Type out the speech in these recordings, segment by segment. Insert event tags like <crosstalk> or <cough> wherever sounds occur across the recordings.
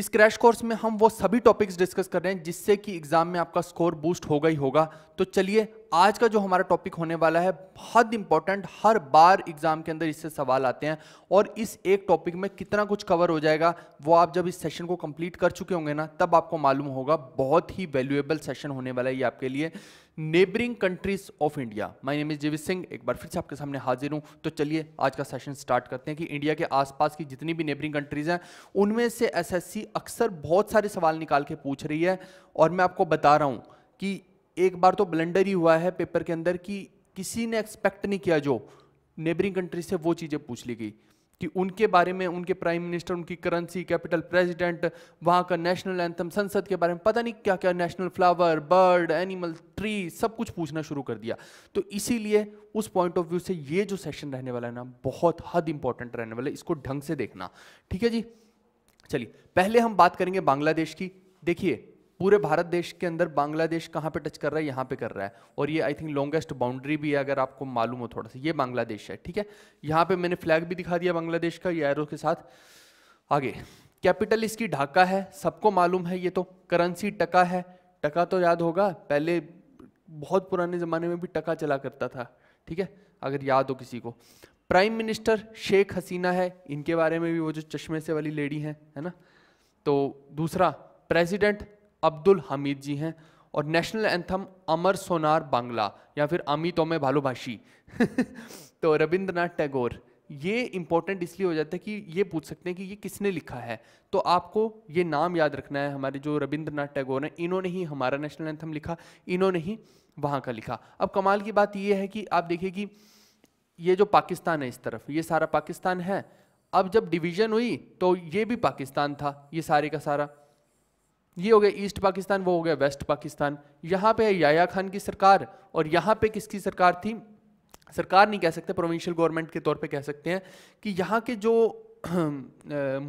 इस crash course में हम वो सभी टॉपिक्स डिस्कस कर रहे हैं जिससे कि एग्जाम में आपका स्कोर बूस्ट होगा ही होगा तो चलिए आज का जो हमारा टॉपिक होने वाला है बहुत इंपॉर्टेंट हर बार एग्जाम के अंदर इससे सवाल आते हैं और इस एक टॉपिक में कितना कुछ कवर हो जाएगा वो आप जब इस सेशन को कंप्लीट कर चुके होंगे ना तब आपको मालूम होगा बहुत ही वैल्यूएबल सेशन होने वाला है ये आपके लिए neighbouring countries of India my name is GV Singh एक बार फिर से आपके सामने हाजिर हूँ तो चलिए आज का सेशन स्टार्ट करते हैं कि इंडिया के आसपास की जितनी भी नेबरिंग कंट्रीज हैं उनमें से एसएससी अक्सर बहुत सारे सवाल निकाल के पूछ रही है और मैं आपको बता रहा हूँ कि एक बार तो ब्लेंडर ही हुआ है पेपर के अंदर कि किसी ने एक्सपेक्ट नहीं किया जो नेबरिंग कंट्री से वो चीज़ें पूछ ली गई कि उनके बारे में उनके प्राइम मिनिस्टर उनकी करेंसी कैपिटल प्रेसिडेंट वहाँ का नेशनल एंथम संसद के बारे में पता नहीं क्या क्या national flower bird animal tree सब कुछ पूछना शुरू कर दिया तो इसीलिए उस पॉइंट ऑफ व्यू से ये जो सेशन रहने वाला है ना बहुत हद इंपॉर्टेंट रहने वाला है इसको ढंग से देखना ठीक है जी चलिए पहले हम बात करेंगे बांग्लादेश की देखिए पूरे भारत देश के अंदर बांग्लादेश कहाँ पे टच कर रहा है यहाँ पे कर रहा है और ये आई थिंक लॉन्गेस्ट बाउंड्री भी है अगर आपको मालूम हो थोड़ा सा ये बांग्लादेश है ठीक है यहाँ पे मैंने फ्लैग भी दिखा दिया बांग्लादेश का ये के साथ आगे कैपिटल इसकी ढाका है सबको मालूम है ये तो करेंसी टका है टका तो याद होगा पहले बहुत पुराने ज़माने में भी टका चला करता था ठीक है अगर याद हो किसी को प्राइम मिनिस्टर शेख हसीना है इनके बारे में भी वो जो चश्मे से वाली लेडी हैं है ना तो दूसरा प्रेसिडेंट अब्दुल हमीद जी हैं और नेशनल एंथम अमर सोनार बांग्ला या फिर अमी तोमे भालूभाषी <laughs> तो रविंद्रनाथ टैगोर ये इंपॉर्टेंट इसलिए हो जाता है कि ये पूछ सकते हैं कि ये किसने लिखा है तो आपको ये नाम याद रखना है हमारे जो रविंद्रनाथ टैगोर हैं इन्होंने ही हमारा नेशनल एंथम लिखा इन्होंने ही वहाँ का लिखा अब कमाल की बात ये है कि आप देखिए कि ये जो पाकिस्तान है इस तरफ ये सारा पाकिस्तान है अब जब डिवीज़न हुई तो ये भी पाकिस्तान था ये सारे का सारा ये हो गया ईस्ट पाकिस्तान वो हो गया वेस्ट पाकिस्तान यहाँ पे है याया खान की सरकार और यहाँ पे किसकी सरकार थी सरकार नहीं कह सकते प्रोविंशियल गवर्नमेंट के तौर पे कह सकते हैं कि यहाँ के जो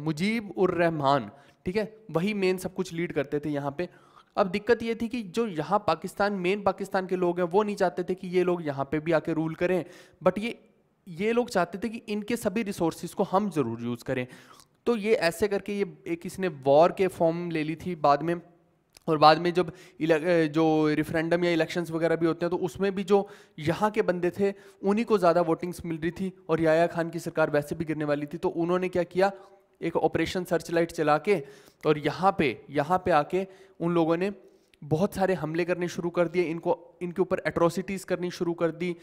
मुजीब उर रहमान ठीक है वही मेन सब कुछ लीड करते थे यहाँ पे अब दिक्कत ये थी कि जो यहाँ पाकिस्तान मेन पाकिस्तान के लोग हैं वो नहीं चाहते थे कि ये लोग यहाँ पर भी आके रूल करें बट ये ये लोग चाहते थे कि इनके सभी रिसोर्सिस को हम ज़रूर यूज़ करें तो ये ऐसे करके ये एक इसने वॉर के फॉर्म ले ली थी बाद में और बाद में जब जो रेफरेंडम या इलेक्शंस वगैरह भी होते हैं तो उसमें भी जो यहाँ के बंदे थे उन्हीं को ज़्यादा वोटिंग्स मिल रही थी और याया खान की सरकार वैसे भी गिरने वाली थी तो उन्होंने क्या किया एक ऑपरेशन सर्च लाइट चला के और यहाँ पे यहाँ पे आके उन लोगों ने बहुत सारे हमले करने शुरू कर दिए इनको इनके ऊपर एट्रोसिटीज़ करनी शुरू कर दी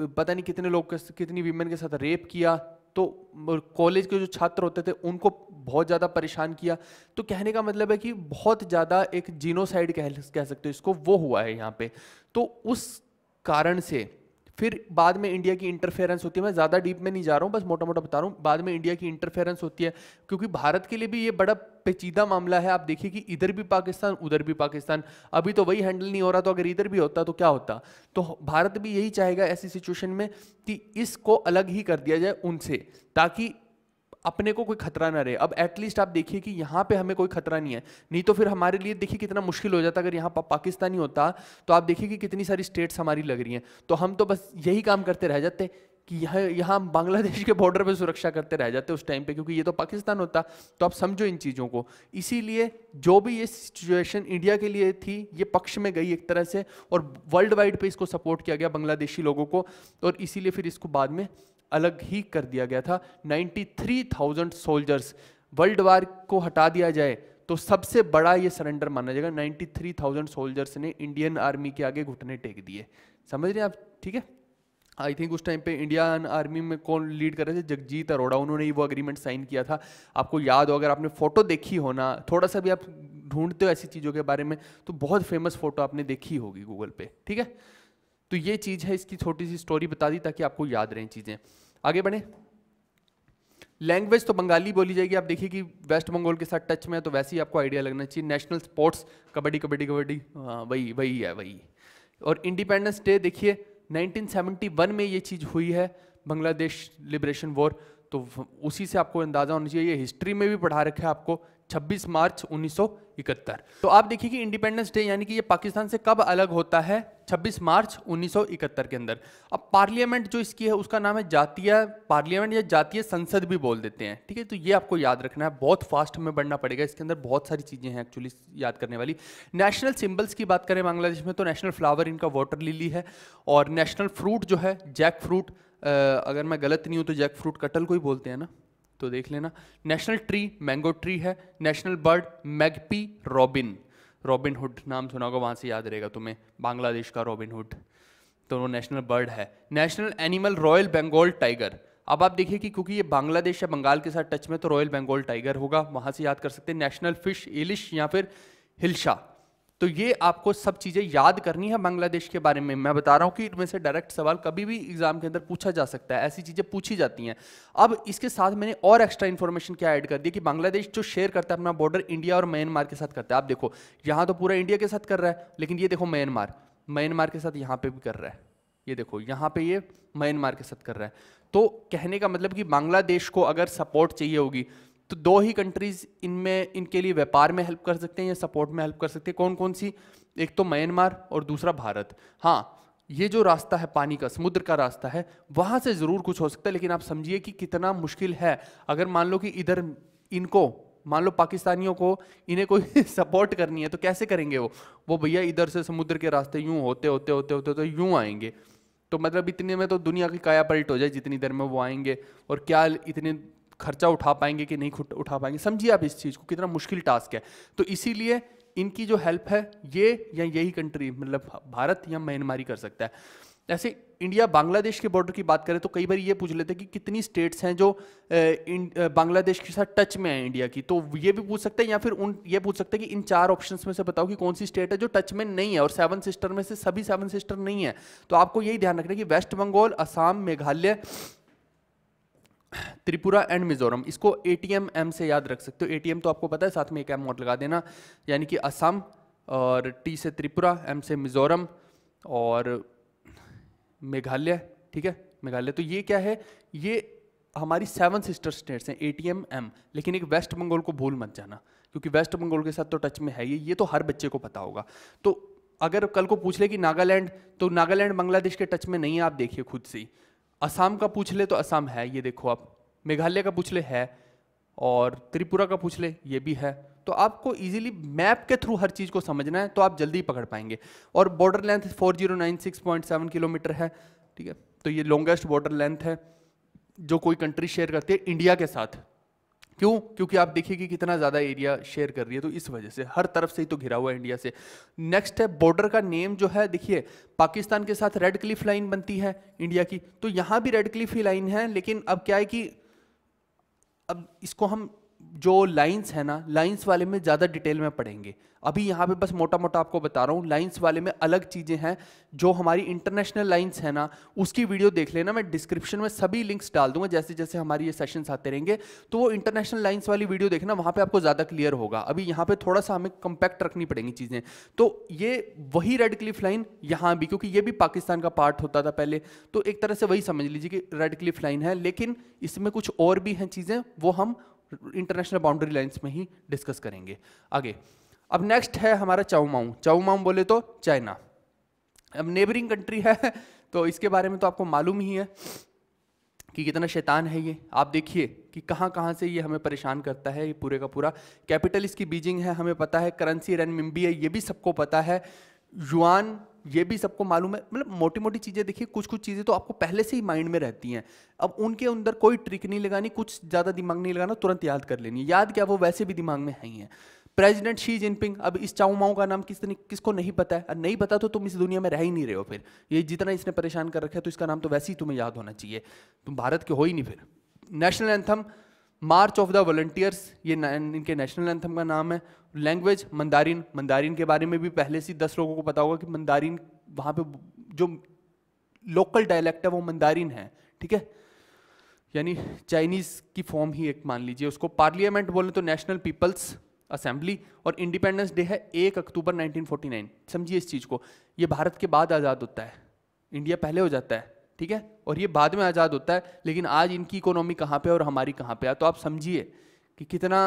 पता नहीं कितने लोग कितनी वीमेन के साथ रेप किया तो कॉलेज के जो छात्र होते थे उनको बहुत ज़्यादा परेशान किया तो कहने का मतलब है कि बहुत ज़्यादा एक जीनोसाइड कह कह सकते हो इसको वो हुआ है यहाँ पे तो उस कारण से फिर बाद में इंडिया की इंटरफेरेंस होती है मैं ज़्यादा डीप में नहीं जा रहा हूँ बस मोटा मोटा बता रहा हूँ बाद में इंडिया की इंटरफेरेंस होती है क्योंकि भारत के लिए भी ये बड़ा पेचीदा मामला है आप देखिए कि इधर भी पाकिस्तान उधर भी पाकिस्तान अभी तो वही हैंडल नहीं हो रहा तो अगर इधर भी होता तो क्या होता तो भारत भी यही चाहेगा ऐसी सिचुएशन में कि इसको अलग ही कर दिया जाए उनसे ताकि अपने को कोई खतरा ना रहे अब एटलीस्ट आप देखिए कि यहाँ पे हमें कोई खतरा नहीं है नहीं तो फिर हमारे लिए देखिए कितना मुश्किल हो जाता अगर यहाँ पा, पाकिस्तानी होता तो आप देखिए कि कितनी सारी स्टेट्स हमारी लग रही हैं तो हम तो बस यही काम करते रह जाते कि यहाँ यहाँ बांग्लादेश के बॉर्डर पे सुरक्षा करते रह जाते उस टाइम पे क्योंकि ये तो पाकिस्तान होता तो आप समझो इन चीज़ों को इसीलिए जो भी ये सिचुएशन इंडिया के लिए थी ये पक्ष में गई एक तरह से और वर्ल्ड वाइड पे इसको सपोर्ट किया गया बांग्लादेशी लोगों को और इसीलिए फिर इसको बाद में अलग ही कर दिया गया था 93,000 सोल्जर्स वर्ल्ड वार को हटा दिया जाए तो सबसे बड़ा ये सरेंडर माना जाएगा 93,000 सोल्जर्स ने इंडियन आर्मी के आगे घुटने टेक दिए समझ रहे हैं आप ठीक है आई थिंक उस टाइम पे इंडियन आर्मी में कौन लीड कर रहे थे जगजीत अरोड़ा उन्होंने ही वो अग्रीमेंट साइन किया था आपको याद हो अगर आपने फ़ोटो देखी हो ना थोड़ा सा भी आप ढूंढते हो ऐसी चीज़ों के बारे में तो बहुत फेमस फ़ोटो आपने देखी होगी गूगल पे ठीक है तो ये चीज़ है इसकी छोटी सी स्टोरी बता दी ताकि आपको याद रहें चीज़ें आगे बढ़े लैंग्वेज तो बंगाली बोली जाएगी आप देखिए कि वेस्ट बंगाल के साथ टच में है तो वैसे ही आपको आइडिया लगना चाहिए नेशनल स्पोर्ट्स कबड्डी कबड्डी कबड्डी हाँ, वही वही है वही और इंडिपेंडेंस डे देखिए 1971 में ये चीज़ हुई है बांग्लादेश लिबरेशन वॉर तो उसी से आपको अंदाज़ा होना चाहिए ये हिस्ट्री में भी पढ़ा रखा है आपको 26 मार्च 1971 तो आप देखिए कि इंडिपेंडेंस डे यानी कि ये पाकिस्तान से कब अलग होता है 26 मार्च 1971 के अंदर अब पार्लियामेंट जो इसकी है उसका नाम है जातीय पार्लियामेंट या जातीय संसद भी बोल देते हैं ठीक है तो ये आपको याद रखना है बहुत फास्ट में बढ़ना पड़ेगा इसके अंदर बहुत सारी चीज़ें हैं एक्चुअली याद करने वाली नेशनल सिम्बल्स की बात करें बांग्लादेश में तो नेशनल फ्लावर इनका वाटर लिली है और नेशनल फ्रूट जो है जैक फ्रूट अगर मैं गलत नहीं हूँ तो जैक फ्रूट कटल को ही बोलते हैं ना तो देख लेना नेशनल ट्री मैंगो ट्री है national bird magpie robin Robin Hood नाम सुना होगा वहाँ से याद रहेगा तुम्हें बांग्लादेश का रॉबिन हुड तो वो नेशनल बर्ड है national animal royal Bengal tiger अब आप देखिए कि क्योंकि ये बांग्लादेश या बंगाल के साथ टच में तो रॉयल बंगाल टाइगर होगा वहाँ से याद कर सकते हैं नेशनल फिश इलिश या फिर हिलशा तो ये आपको सब चीज़ें याद करनी है बांग्लादेश के बारे में मैं बता रहा हूँ कि इनमें से डायरेक्ट सवाल कभी भी एग्जाम के अंदर पूछा जा सकता है ऐसी चीज़ें पूछी जाती हैं अब इसके साथ मैंने और एक्स्ट्रा इन्फॉर्मेशन क्या ऐड कर दी कि बांग्लादेश जो शेयर करता है अपना बॉर्डर इंडिया और म्यांमार के साथ करता है आप देखो यहाँ तो पूरा इंडिया के साथ कर रहा है लेकिन ये देखो म्यांमार म्यांमार के साथ यहाँ पर भी कर रहा है ये देखो यहाँ पर ये म्यांमार के साथ कर रहा है तो कहने का मतलब कि बांग्लादेश को अगर सपोर्ट चाहिए होगी तो दो ही कंट्रीज़ इनमें इनके लिए व्यापार में हेल्प कर सकते हैं या सपोर्ट में हेल्प कर सकते हैं कौन कौन सी एक तो म्यांमार और दूसरा भारत हाँ ये जो रास्ता है पानी का समुद्र का रास्ता है वहाँ से ज़रूर कुछ हो सकता है लेकिन आप समझिए कि कितना मुश्किल है अगर मान लो कि इधर इनको मान लो पाकिस्तानियों को इन्हें कोई सपोर्ट <laughs> करनी है तो कैसे करेंगे वो वो भैया इधर से समुद्र के रास्ते यूँ होते होते होते होते तो यूँ आएंगे तो मतलब इतने में तो दुनिया की काया पलट हो जाए जितनी देर में वो आएंगे और क्या इतने खर्चा उठा पाएंगे कि नहीं उठा पाएंगे समझिए आप इस चीज़ को कितना मुश्किल टास्क है तो इसीलिए इनकी जो हेल्प है ये या यही कंट्री मतलब भारत या म्यांमारी कर सकता है ऐसे इंडिया बांग्लादेश के बॉर्डर की बात करें तो कई बार ये पूछ लेते हैं कि कितनी स्टेट्स हैं जो बांग्लादेश के साथ टच में है इंडिया की तो ये भी पूछ सकते हैं या फिर उन ये पूछ सकते हैं कि इन चार ऑप्शंस में से बताओ कि कौन सी स्टेट है जो टच में नहीं है और सेवन सिस्टर में से सभी सेवन सिस्टर नहीं है तो आपको यही ध्यान रखना है कि वेस्ट बंगाल असम मेघालय त्रिपुरा एंड मिजोरम इसको ए टी एम एम से याद रख सकते हो ए टी एम तो आपको पता है साथ में एक एम और लगा देना यानी कि असम और टी से त्रिपुरा एम से मिजोरम और मेघालय ठीक है मेघालय तो ये क्या है ये हमारी सेवन सिस्टर स्टेट्स हैं ए टी एम एम लेकिन एक वेस्ट बंगाल को भूल मत जाना क्योंकि वेस्ट बंगाल के साथ तो टच में है ये ये तो हर बच्चे को पता होगा तो अगर कल को पूछ ले कि नागालैंड तो नागालैंड बांग्लादेश के टच में नहीं है आप देखिए खुद से ही असम का पूछ ले तो असम है ये देखो आप मेघालय का पूछ ले है और त्रिपुरा का पूछ ले ये भी है तो आपको इजीली मैप के थ्रू हर चीज़ को समझना है तो आप जल्दी पकड़ पाएंगे और बॉर्डर लेंथ 4096.7 किलोमीटर है ठीक है तो ये लॉन्गेस्ट बॉर्डर लेंथ है जो कोई कंट्री शेयर करती है इंडिया के साथ क्यों क्योंकि आप देखिए कि कितना ज़्यादा एरिया शेयर कर रही है तो इस वजह से हर तरफ से ही तो घिरा हुआ है इंडिया से नेक्स्ट है बॉर्डर का नेम जो है देखिए पाकिस्तान के साथ रेड क्लिफ लाइन बनती है इंडिया की तो यहाँ भी रेड क्लिफ ही लाइन है लेकिन अब क्या है कि अब इसको हम जो लाइंस है ना लाइंस वाले में ज़्यादा डिटेल में पढ़ेंगे अभी यहाँ पे बस मोटा मोटा आपको बता रहा हूँ लाइंस वाले में अलग चीज़ें हैं जो हमारी इंटरनेशनल लाइंस है ना उसकी वीडियो देख लेना मैं डिस्क्रिप्शन में सभी लिंक्स डाल दूंगा जैसे जैसे हमारी ये सेशंस आते रहेंगे तो वो इंटरनेशनल लाइंस वाली वीडियो देखना वहाँ पर आपको ज़्यादा क्लियर होगा अभी यहाँ पर थोड़ा सा हमें कंपैक्ट रखनी पड़ेंगी चीज़ें तो ये वही रेड क्लिफ लाइन यहाँ भी क्योंकि ये भी पाकिस्तान का पार्ट होता था पहले तो एक तरह से वही समझ लीजिए कि रेड क्लिफ लाइन है लेकिन इसमें कुछ और भी हैं चीज़ें वो हम इंटरनेशनल बाउंड्री लाइन्स में ही डिस्कस करेंगे आगे अब नेक्स्ट है हमारा चाउमाऊ चाउमाऊ बोले तो चाइना अब नेबरिंग कंट्री है तो इसके बारे में तो आपको मालूम ही है कि कितना शैतान है ये आप देखिए कि कहाँ कहाँ से ये हमें परेशान करता है ये पूरे का पूरा कैपिटल इसकी बीजिंग है हमें पता है करेंसी रन मिम्बी है ये भी सबको पता है युआन ये भी सबको मालूम है मतलब मोटी मोटी चीज़ें देखिए कुछ कुछ चीज़ें तो आपको पहले से ही माइंड में रहती हैं अब उनके अंदर कोई ट्रिक नहीं लगानी कुछ ज़्यादा दिमाग नहीं लगाना तुरंत याद कर लेनी याद क्या वो वैसे भी दिमाग में है ही है प्रेजिडेंट शी जिनपिंग अब इस चाऊमाऊ का नाम किसने किसको नहीं पता है नहीं पता तो तुम इस दुनिया में रह ही नहीं रहे हो फिर ये जितना इसने परेशान कर रखा है तो इसका नाम तो वैसे ही तुम्हें याद होना चाहिए तुम भारत के हो ही नहीं फिर national anthem March of the Volunteers ये इनके नेशनल एंथम का नाम है लैंग्वेज मंदारिन मंदारिन के बारे में भी पहले से दस लोगों को पता होगा कि मंदारिन वहाँ पे जो लोकल डायलैक्ट है वो मंदारिन है ठीक है यानी चाइनीज़ की फॉर्म ही एक मान लीजिए उसको पार्लियामेंट बोले तो नेशनल पीपल्स असेंबली और इंडिपेंडेंस डे है एक अक्टूबर 1949 समझिए इस चीज़ को ये भारत के बाद आज़ाद होता है इंडिया पहले हो जाता है ठीक है और ये बाद में आज़ाद होता है लेकिन आज इनकी इकोनॉमी कहाँ पे और हमारी कहाँ पे है तो आप समझिए कि कितना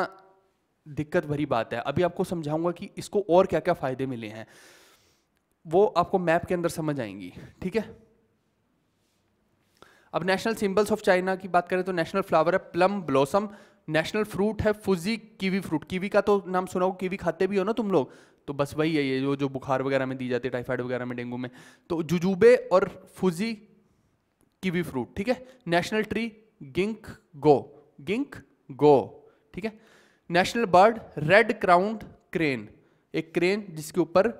दिक्कत भरी बात है अभी आपको समझाऊंगा कि इसको और क्या क्या फ़ायदे मिले हैं वो आपको मैप के अंदर समझ आएंगी ठीक है अब नेशनल सिंबल्स ऑफ चाइना की बात करें तो नेशनल फ्लावर है प्लम ब्लॉसम नेशनल फ्रूट है फुजी कीवी फ्रूट कीवी का तो नाम सुना हो कीवी खाते भी हो ना तुम लोग तो बस वही है ये जो जो बुखार वगैरह में दी जाती है टाइफाइड वगैरह में डेंगू में तो जुजूबे और फुजी कीवी फ्रूट ठीक है नेशनल ट्री गिंक गो गिंक गो ठीक है national bird red crowned crane एक क्रेन जिसके ऊपर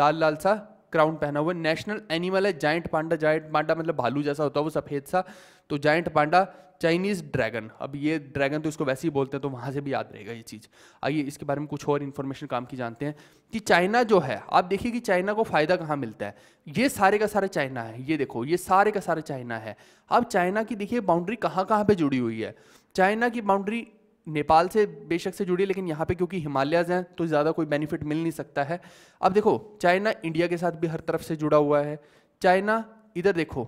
लाल लाल सा क्राउन पहना हुआ है नेशनल एनिमल है जाइंट पांडा जाइंट पांडा मतलब भालू जैसा होता है वो सफ़ेद सा तो जाइंट पांडा चाइनीज़ ड्रैगन अब ये ड्रैगन तो इसको वैसे ही बोलते हैं तो वहाँ से भी याद रहेगा ये चीज़ आइए इसके बारे में कुछ और इन्फॉर्मेशन काम की जानते हैं कि चाइना जो है आप देखिए कि चाइना को फ़ायदा कहाँ मिलता है ये सारे का सारा चाइना है ये देखो ये सारे का सारा चाइना है अब चाइना की देखिए बाउंड्री कहाँ कहाँ पर जुड़ी हुई है चाइना की बाउंड्री नेपाल से बेशक से जुड़ी लेकिन यहाँ पे क्योंकि हिमालयाज हैं तो ज़्यादा कोई बेनिफिट मिल नहीं सकता है अब देखो चाइना इंडिया के साथ भी हर तरफ से जुड़ा हुआ है चाइना इधर देखो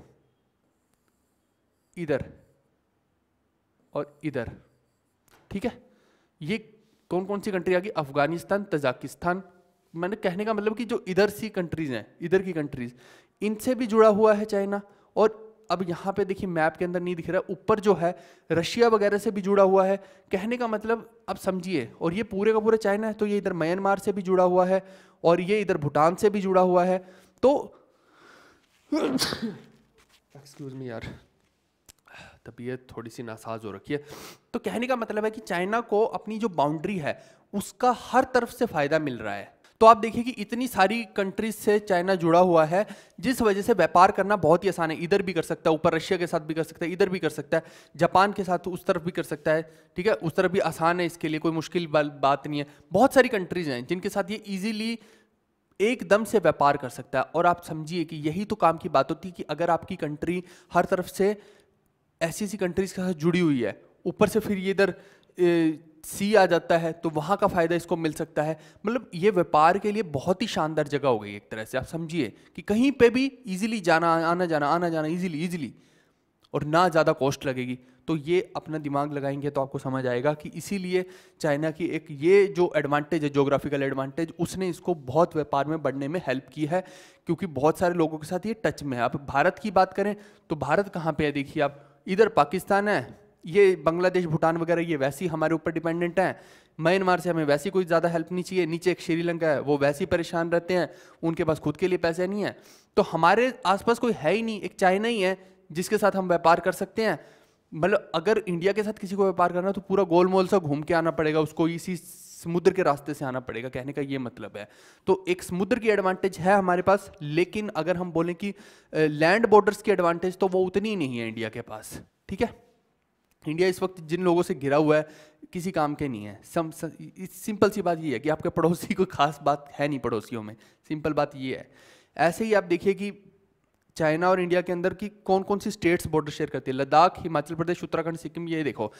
इधर और इधर ठीक है ये कौन कौन सी कंट्री आ गई अफगानिस्तान तजाकिस्तान मैंने कहने का मतलब कि जो इधर सी कंट्रीज हैं इधर की कंट्रीज इनसे भी जुड़ा हुआ है चाइना और अब यहाँ पे देखिए मैप के अंदर नहीं दिख रहा है ऊपर जो है रशिया वगैरह से भी जुड़ा हुआ है कहने का मतलब अब समझिए और ये पूरे का पूरा चाइना है तो ये इधर म्यांमार से भी जुड़ा हुआ है और ये इधर भूटान से भी जुड़ा हुआ है तो एक्सक्यूज मी यार तबीयत थोड़ी सी नासाज हो रखी है तो कहने का मतलब है कि चाइना को अपनी जो बाउंड्री है उसका हर तरफ से फ़ायदा मिल रहा है तो आप देखिए कि इतनी सारी कंट्रीज से चाइना जुड़ा हुआ है जिस वजह से व्यापार करना बहुत ही आसान है इधर भी कर सकता है ऊपर रशिया के साथ भी कर सकता है इधर भी कर सकता है जापान के साथ उस तरफ भी कर सकता है ठीक है उस तरफ भी आसान है इसके लिए कोई मुश्किल बात नहीं है बहुत सारी कंट्रीज हैं जिनके साथ ये ईजिली एकदम से व्यापार कर सकता है और आप समझिए कि यही तो काम की बात होती है कि अगर आपकी कंट्री हर तरफ से ऐसी ऐसी कंट्रीज के साथ जुड़ी हुई है ऊपर से फिर ये इधर सी आ जाता है तो वहाँ का फ़ायदा इसको मिल सकता है मतलब ये व्यापार के लिए बहुत ही शानदार जगह हो गई एक तरह से आप समझिए कि कहीं पे भी इजीली जाना आना जाना आना जाना इजीली इजीली और ना ज़्यादा कॉस्ट लगेगी तो ये अपना दिमाग लगाएंगे तो आपको समझ आएगा कि इसीलिए चाइना की एक ये जो एडवांटेज है जोग्राफिकल एडवांटेज उसने इसको बहुत व्यापार में बढ़ने में हेल्प की है क्योंकि बहुत सारे लोगों के साथ ये टच में है आप भारत की बात करें तो भारत कहाँ पर है देखिए आप इधर पाकिस्तान है ये बांग्लादेश भूटान वगैरह ये वैसे ही हमारे ऊपर डिपेंडेंट हैं म्यांमार से हमें वैसी कोई ज़्यादा हेल्प नहीं चाहिए नीचे एक श्रीलंका है वो वैसे ही परेशान रहते हैं उनके पास खुद के लिए पैसे नहीं है तो हमारे आसपास कोई है ही नहीं एक चाइना ही है जिसके साथ हम व्यापार कर सकते हैं मतलब अगर इंडिया के साथ किसी को व्यापार करना तो पूरा गोलमोल सा घूम के आना पड़ेगा उसको इसी समुद्र के रास्ते से आना पड़ेगा कहने का ये मतलब है तो एक समुद्र की एडवांटेज है हमारे पास लेकिन अगर हम बोलें कि लैंड बॉर्डर्स की एडवांटेज तो वो उतनी नहीं है इंडिया के पास ठीक है इंडिया इस वक्त जिन लोगों से घिरा हुआ है किसी काम के नहीं है सम, सम सिंपल सी बात ये है कि आपके पड़ोसी कोई खास बात है नहीं पड़ोसियों में सिंपल बात ये है ऐसे ही आप देखिए कि चाइना और इंडिया के अंदर की कौन कौन सी स्टेट्स बॉर्डर शेयर करती है लद्दाख हिमाचल प्रदेश उत्तराखंड सिक्किम ये देखो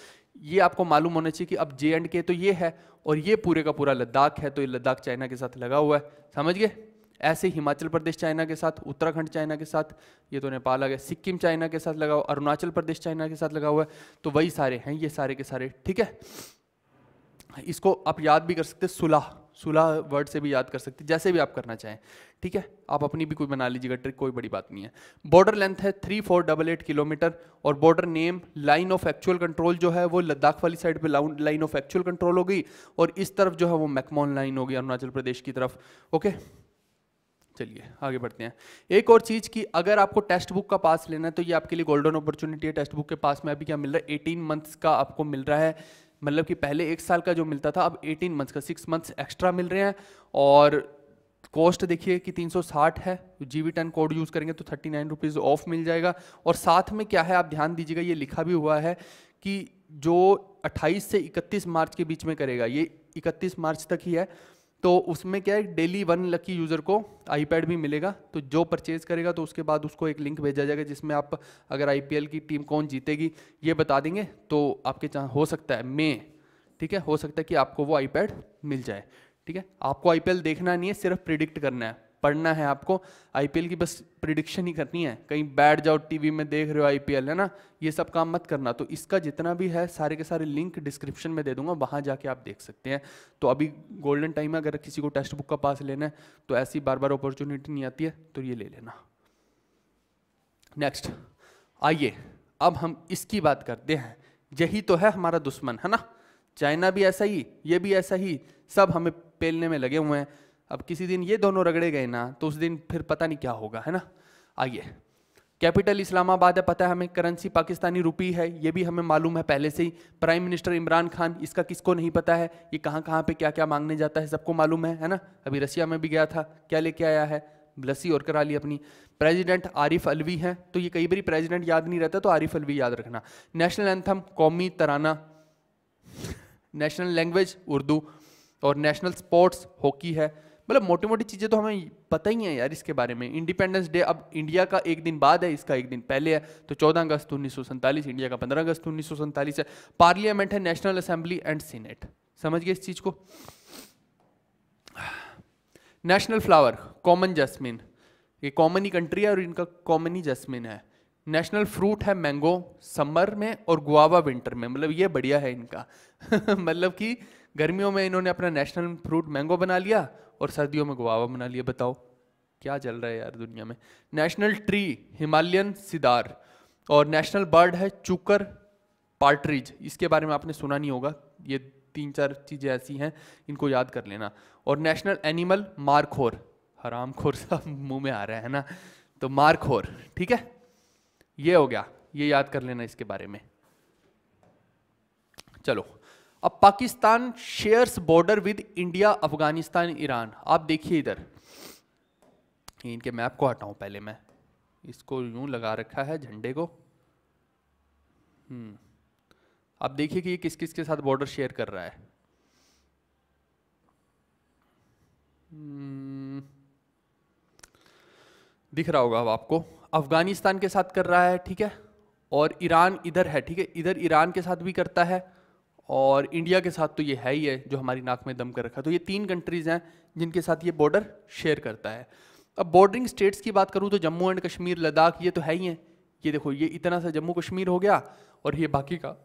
ये आपको मालूम होना चाहिए कि अब जे एंड के तो ये है और ये पूरे का पूरा लद्दाख है तो ये लद्दाख चाइना के साथ लगा हुआ है समझ गए ऐसे हिमाचल प्रदेश चाइना के साथ उत्तराखंड चाइना के साथ ये तो नेपाल आ गया सिक्किम चाइना के साथ लगा हुआ अरुणाचल प्रदेश चाइना के साथ लगा हुआ है तो वही सारे हैं ये सारे के सारे ठीक है इसको आप याद भी कर सकते सुलह सुलह वर्ड से भी याद कर सकते जैसे भी आप करना चाहें ठीक है आप अपनी भी कोई बना लीजिएगा ट्रिक कोई बड़ी बात नहीं है बॉर्डर लेंथ है three four double eight kilometre और border name line of actual control जो है वो लद्दाख वाली साइड पे लाइन ऑफ एक्चुअल कंट्रोल हो गई और इस तरफ जो है वो मैकमोन लाइन होगी अरुणाचल प्रदेश की तरफ ओके चलिए आगे बढ़ते हैं एक और चीज़ कि अगर आपको टेक्स्ट बुक का पास लेना है तो ये आपके लिए गोल्डन अपॉर्चुनिटी है टेक्स्ट बुक के पास में अभी क्या मिल रहा है एटीन मंथ्स का आपको मिल रहा है मतलब कि पहले एक साल का जो मिलता था अब एटीन मंथ्स का सिक्स मंथ्स एक्स्ट्रा मिल रहे हैं और कॉस्ट देखिए कि 360 है G V ten code use करेंगे तो थर्टी नाइन रुपीज़ ऑफ मिल जाएगा और साथ में क्या है आप ध्यान दीजिएगा ये लिखा भी हुआ है कि जो 28 से 31 मार्च के बीच में करेगा ये 31 मार्च तक ही है तो उसमें क्या है डेली वन लकी यूज़र को आईपैड भी मिलेगा तो जो परचेज करेगा तो उसके बाद उसको एक लिंक भेजा जाएगा जिसमें आप अगर आईपीएल की टीम कौन जीतेगी ये बता देंगे तो आपके चाह हो सकता है मे ठीक है हो सकता है कि आपको वो आईपैड मिल जाए ठीक है आपको आईपीएल देखना नहीं है सिर्फ प्रिडिक्ट करना है पढ़ना है आपको आईपीएल की बस प्रिडिक्शन ही करनी है कहीं बैठ जाओ टीवी में देख रहे हो आईपीएल है ना ये सब काम मत करना तो इसका जितना भी है सारे के सारे लिंक डिस्क्रिप्शन में दे दूंगा वहां जाके आप देख सकते हैं तो अभी गोल्डन टाइम है अगर किसी को टेक्स्ट बुक का पास लेना है तो ऐसी बार बार अपॉर्चुनिटी नहीं आती है तो ये ले लेना नेक्स्ट आइए अब हम इसकी बात करते हैं यही तो है हमारा दुश्मन है ना चाइना भी ऐसा ही ये भी ऐसा ही सब हमें पेलने में लगे हुए हैं अब किसी दिन ये दोनों रगड़े गए ना तो उस दिन फिर पता नहीं क्या होगा है ना आइए कैपिटल इस्लामाबाद है पता है हमें करेंसी पाकिस्तानी रुपी है ये भी हमें मालूम है पहले से ही प्राइम मिनिस्टर इमरान खान इसका किसको नहीं पता है ये कहाँ कहाँ पे क्या क्या मांगने जाता है सबको मालूम है है ना अभी रसिया में भी गया था क्या लेके आया है लस्सी और करा ली अपनी प्रेसिडेंट आरिफ अलवी हैं तो ये कई बार प्रेजिडेंट याद नहीं रहता तो आरिफ अलवी याद रखना नेशनल एंथम कौमी तराना नेशनल लैंग्वेज उर्दू और नेशनल स्पोर्ट्स हॉकी है मतलब मोटी मोटी चीज़ें तो हमें पता ही है यार इसके बारे में इंडिपेंडेंस डे अब इंडिया का एक दिन बाद है इसका एक दिन पहले है तो चौदह अगस्त उन्नीस इंडिया का पंद्रह अगस्त उन्नीस है पार्लियामेंट है नेशनल असेंबली एंड सीनेट समझ गए इस चीज़ को नेशनल फ्लावर कॉमन जैस्मिन ये कॉमन ही कंट्री है और इनका कॉमन ही जैस्मिन है नेशनल फ्रूट है मैंगो समर में और गुआवा विंटर में मतलब ये बढ़िया है इनका <laughs> मतलब कि गर्मियों में इन्होंने अपना नेशनल फ्रूट मैंगो बना लिया और सर्दियों में गुआवा बना लिया बताओ क्या चल रहा है यार दुनिया में नेशनल ट्री हिमालयन सिदार और नेशनल बर्ड है चुकर पार्ट्रिज इसके बारे में आपने सुना नहीं होगा ये तीन चार चीज़ें ऐसी हैं इनको याद कर लेना और नेशनल एनिमल मारखोर हराम खोर <laughs> सब मुंह में आ रहा है ना तो मारखोर ठीक है ये हो गया ये याद कर लेना इसके बारे में चलो अब Pakistan shares border with India Afghanistan Iran आप देखिए इधर इनके मैप को हटाऊं पहले मैं इसको यूं लगा रखा है झंडे को हम्म आप देखिए कि ये किस किस के साथ बॉर्डर शेयर कर रहा है हम्म। दिख रहा होगा अब आपको अफगानिस्तान के साथ कर रहा है ठीक है और ईरान इधर है ठीक है इधर ईरान के साथ भी करता है और इंडिया के साथ तो ये है ही है जो हमारी नाक में दम कर रखा है तो ये तीन कंट्रीज़ हैं जिनके साथ ये बॉर्डर शेयर करता है अब बॉर्डरिंग स्टेट्स की बात करूँ तो जम्मू एंड कश्मीर लद्दाख ये तो है ही है ये देखो ये इतना सा जम्मू कश्मीर हो गया और ये बाकी का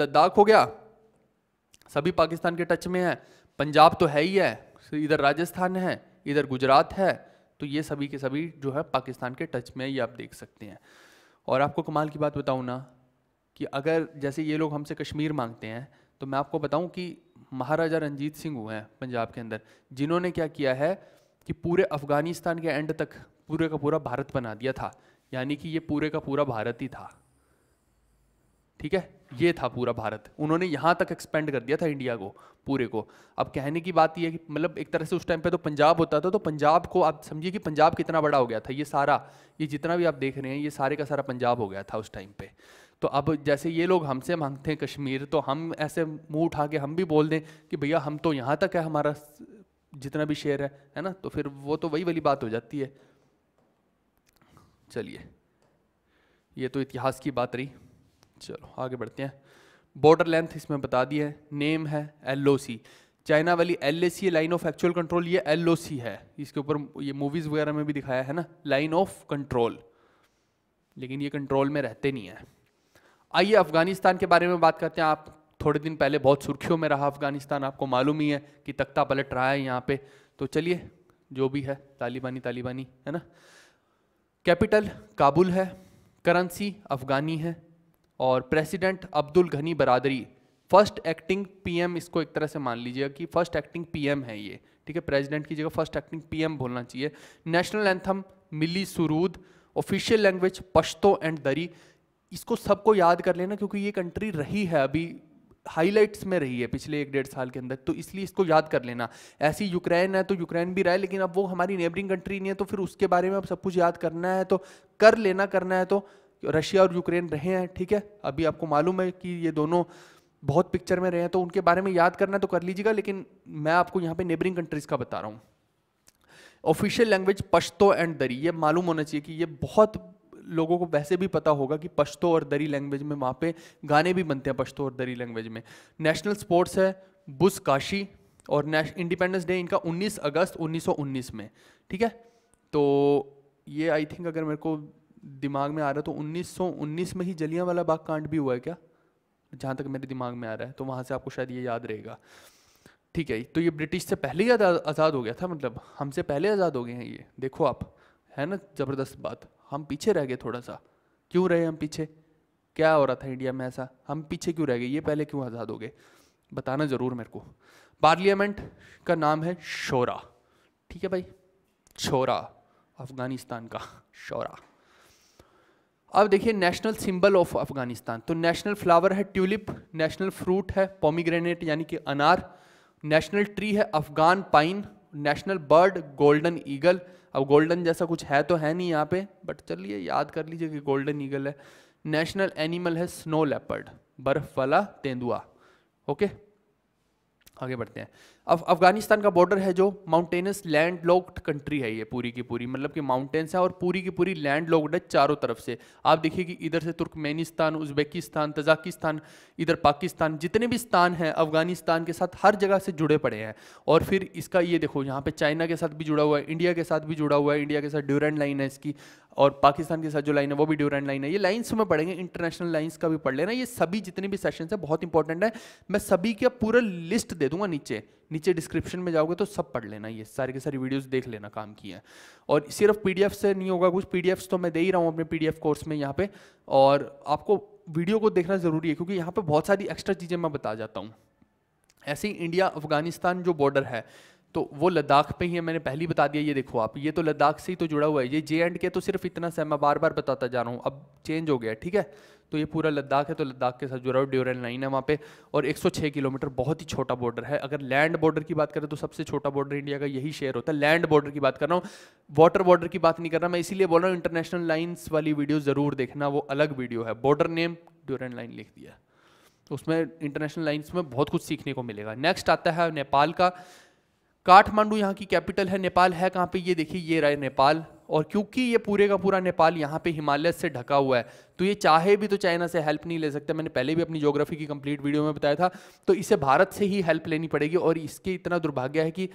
लद्दाख हो गया सभी पाकिस्तान के टच में है पंजाब तो है ही है तो इधर राजस्थान है इधर गुजरात है तो ये सभी के सभी जो है पाकिस्तान के टच में ये आप देख सकते हैं और आपको कमाल की बात बताऊँ ना कि अगर जैसे ये लोग हमसे कश्मीर मांगते हैं तो मैं आपको बताऊं कि महाराजा रंजीत सिंह हुए हैं पंजाब के अंदर जिन्होंने क्या किया है कि पूरे अफ़गानिस्तान के एंड तक पूरे का पूरा भारत बना दिया था यानी कि ये पूरे का पूरा भारत ही था ठीक है ये था पूरा भारत उन्होंने यहाँ तक एक्सपेंड कर दिया था इंडिया को पूरे को अब कहने की बात यह कि मतलब एक तरह से उस टाइम पे तो पंजाब होता था तो पंजाब को आप समझिए कि पंजाब कितना बड़ा हो गया था ये सारा ये जितना भी आप देख रहे हैं ये सारे का सारा पंजाब हो गया था उस टाइम पे तो अब जैसे ये लोग हमसे मांगते हैं कश्मीर तो हम ऐसे मुंह उठा के हम भी बोल दें कि भैया हम तो यहाँ तक है हमारा जितना भी शेयर है है ना तो फिर वो तो वही वाली बात हो जाती है चलिए ये तो इतिहास की बात रही चलो आगे बढ़ते हैं बॉर्डर लेंथ इसमें बता दी है नेम है एल ओ सी चाइना वाली L A C line of actual control ये एल ओ सी है इसके ऊपर ये मूवीज़ वगैरह में भी दिखाया है ना लाइन ऑफ कंट्रोल लेकिन ये कंट्रोल में रहते नहीं है आइए अफगानिस्तान के बारे में बात करते हैं आप थोड़े दिन पहले बहुत सुर्खियों में रहा अफगानिस्तान आपको मालूम ही है कि तख्ता पलट रहा है यहाँ पे तो चलिए जो भी है तालिबानी तालिबानी है ना कैपिटल काबुल है करंसी अफगानी है और प्रेसिडेंट अब्दुल घनी बरादरी फर्स्ट एक्टिंग पीएम इसको एक तरह से मान लीजिएगा कि फर्स्ट एक्टिंग पीएम है ये ठीक है प्रेसिडेंट की जगह फर्स्ट एक्टिंग पीएम बोलना चाहिए national anthem Milli Surood official language Pashto and Dari इसको सबको याद कर लेना क्योंकि ये कंट्री रही है अभी हाईलाइट्स में रही है पिछले एक डेढ़ साल के अंदर तो इसलिए इसको याद कर लेना ऐसी यूक्रेन है तो यूक्रेन भी रहा है लेकिन अब वो हमारी नेबरिंग कंट्री नहीं है तो फिर उसके बारे में अब सब कुछ याद करना है तो कर लेना करना है तो रशिया और यूक्रेन रहे हैं ठीक है अभी आपको मालूम है कि ये दोनों बहुत पिक्चर में रहे हैं तो उनके बारे में याद करना तो कर लीजिएगा लेकिन मैं आपको यहाँ पर नेबरिंग कंट्रीज़ का बता रहा हूँ ऑफिशियल लैंग्वेज पश्तो एंड दरी ये मालूम होना चाहिए कि ये बहुत लोगों को वैसे भी पता होगा कि पश्तो और दरी लैंग्वेज में वहाँ पे गाने भी बनते हैं पश्तो और दरी लैंग्वेज में नेशनल स्पोर्ट्स है बुस काशी और नेश इंडिपेंडेंस डे इनका 19 अगस्त 1919 में ठीक है तो ये आई थिंक अगर मेरे को दिमाग में आ रहा है तो 1919 में ही जलिया वाला बाग कांड भी हुआ है क्या जहाँ तक मेरे दिमाग में आ रहा है तो वहाँ से आपको शायद ये याद रहेगा ठीक है तो ये ब्रिटिश से पहले ही आज़ाद हो गया था मतलब हमसे पहले आज़ाद हो गए हैं ये देखो आप है ना ज़बरदस्त बात हम पीछे रह गए थोड़ा सा क्यों रहे हम पीछे क्या हो रहा था इंडिया में ऐसा हम पीछे क्यों रह गए ये पहले क्यों आज़ाद हो गए बताना ज़रूर मेरे को पार्लियामेंट का नाम है शोरा ठीक है भाई शोरा अफ़गानिस्तान का शोरा अब देखिए नेशनल सिंबल ऑफ अफ़गानिस्तान तो नेशनल फ्लावर है ट्यूलिप नेशनल फ्रूट है पोमीग्रेनेट यानी कि अनार नेशनल ट्री है Afghan pine national bird golden eagle अब गोल्डन जैसा कुछ है तो है नहीं यहाँ पे बट चलिए याद कर लीजिए कि गोल्डन ईगल है नेशनल एनिमल है स्नो लेपर्ड बर्फ वाला तेंदुआ ओके आगे बढ़ते हैं अब अफगानिस्तान का बॉर्डर है जो माउंटेनस लैंड लॉक्ड कंट्री है ये पूरी की पूरी मतलब कि माउंटेन्स है और पूरी की पूरी लैंड लॉक्ड है चारों तरफ से आप देखिए कि इधर से तुर्कमेनिस्तान उज्बेकिस्तान तजाकिस्तान इधर पाकिस्तान जितने भी स्थान हैं अफगानिस्तान के साथ हर जगह से जुड़े पड़े हैं और फिर इसका ये देखो यहाँ पर चाइना के साथ भी जुड़ा हुआ है इंडिया के साथ भी जुड़ा हुआ है इंडिया के साथ ड्यूरेंट लाइन है इसकी और पाकिस्तान के साथ जो लाइन है वो भी ड्यूरेंट लाइन है ये लाइन्स में पढ़ेंगे इंटरनेशनल लाइन्स का भी पढ़ लेना ये सभी जितने भी सेशन है बहुत इंपॉर्टेंट है मैं सभी का पूरा लिस्ट दे दूंगा नीचे नीचे डिस्क्रिप्शन में जाओगे तो सब पढ़ लेना ये सारी की सारी वीडियोस देख लेना काम की है और सिर्फ पीडीएफ से नहीं होगा कुछ पीडीएफ्स तो मैं दे ही रहा हूँ अपने पीडीएफ कोर्स में यहाँ पे और आपको वीडियो को देखना ज़रूरी है क्योंकि यहाँ पर बहुत सारी एक्स्ट्रा चीज़ें मैं बता जाता हूँ ऐसे ही इंडिया अफगानिस्तान जो बॉर्डर है तो वो लद्दाख पे ही है मैंने पहली बता दिया ये देखो आप ये तो लद्दाख से ही तो जुड़ा हुआ है ये जे एंड के तो सिर्फ इतना सा मैं बार बार बताता जा रहा हूँ अब चेंज हो गया ठीक है तो ये पूरा लद्दाख है तो लद्दाख के साथ जुड़ा हुआ ड्यूरल लाइन है वहाँ पे और 106 किलोमीटर बहुत ही छोटा बॉर्डर है अगर लैंड बॉर्डर की बात करें तो सबसे छोटा बॉर्डर इंडिया का यही शेयर होता है लैंड बॉर्डर की बात कर रहा हूँ वाटर बॉर्डर की बात नहीं कर रहा मैं इसीलिए बोल रहा हूँ इंटरनेशनल लाइन्स वाली वीडियो ज़रूर देखना वो अलग वीडियो है बॉर्डर नेम ड्यूरल लाइन लिख दिया तो उसमें इंटरनेशनल लाइन्स में बहुत कुछ सीखने को मिलेगा नेक्स्ट आता है नेपाल का काठमांडू यहाँ की कैपिटल है नेपाल है कहाँ पे ये देखिए ये रहा है नेपाल और क्योंकि ये पूरे का पूरा नेपाल यहाँ पे हिमालय से ढका हुआ है तो ये चाहे भी तो चाइना से हेल्प नहीं ले सकते मैंने पहले भी अपनी ज्योग्राफी की कंप्लीट वीडियो में बताया था तो इसे भारत से ही हेल्प लेनी पड़ेगी और इसके इतना दुर्भाग्य है कि